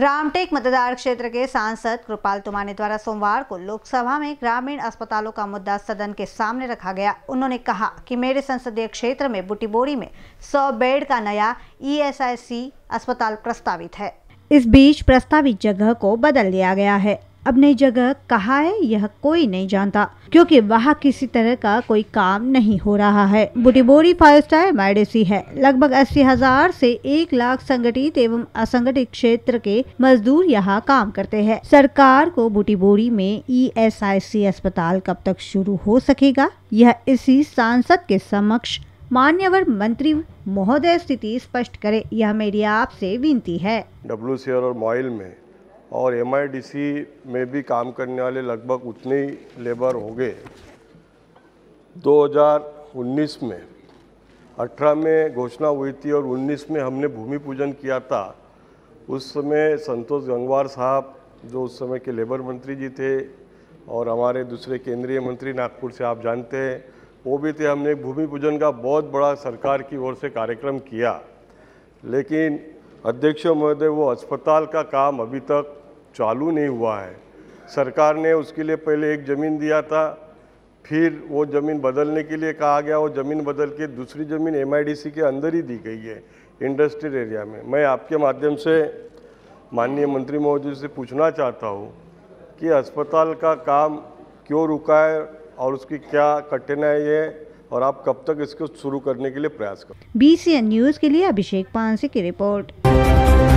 रामटेक मतदार क्षेत्र के सांसद कृपाल तुमाने द्वारा सोमवार को लोकसभा में ग्रामीण अस्पतालों का मुद्दा सदन के सामने रखा गया उन्होंने कहा कि मेरे संसदीय क्षेत्र में बुटीबोरी में 100 बेड का नया ईएसआईसी अस्पताल प्रस्तावित है इस बीच प्रस्तावित जगह को बदल दिया गया है नई जगह कहाँ है यह कोई नहीं जानता क्योंकि वहाँ किसी तरह का कोई काम नहीं हो रहा है बुटीबोरी फाइव स्टार मायडेसी है लगभग अस्सी हजार से एक लाख संगठित एवं असंगठित क्षेत्र के मजदूर यहाँ काम करते हैं सरकार को बुटीबोरी में आई सी अस्पताल कब तक शुरू हो सकेगा यह इसी सांसद के समक्ष मान्यवर मंत्री महोदय स्थिति स्पष्ट करे यह मेरी आपसे विनती है डब्ल्यू और मॉइल में और एम में भी काम करने वाले लगभग उतने ही लेबर हो गए 2019 में 18 में घोषणा हुई थी और 19 में हमने भूमि पूजन किया था उस समय संतोष गंगवार साहब जो उस समय के लेबर मंत्री जी थे और हमारे दूसरे केंद्रीय मंत्री नागपुर से आप जानते हैं वो भी थे हमने भूमि पूजन का बहुत बड़ा सरकार की ओर से कार्यक्रम किया लेकिन अध्यक्ष महोदय वो अस्पताल का काम अभी तक चालू नहीं हुआ है सरकार ने उसके लिए पहले एक ज़मीन दिया था फिर वो ज़मीन बदलने के लिए कहा गया वो ज़मीन बदल के दूसरी ज़मीन एम के अंदर ही दी गई है इंडस्ट्रियल एरिया में मैं आपके माध्यम से माननीय मंत्री महोदय से पूछना चाहता हूँ कि अस्पताल का काम क्यों रुका है और उसकी क्या कठिनाई है और आप कब तक इसको शुरू करने के लिए प्रयास करें एन न्यूज़ के लिए अभिषेक पांसे की रिपोर्ट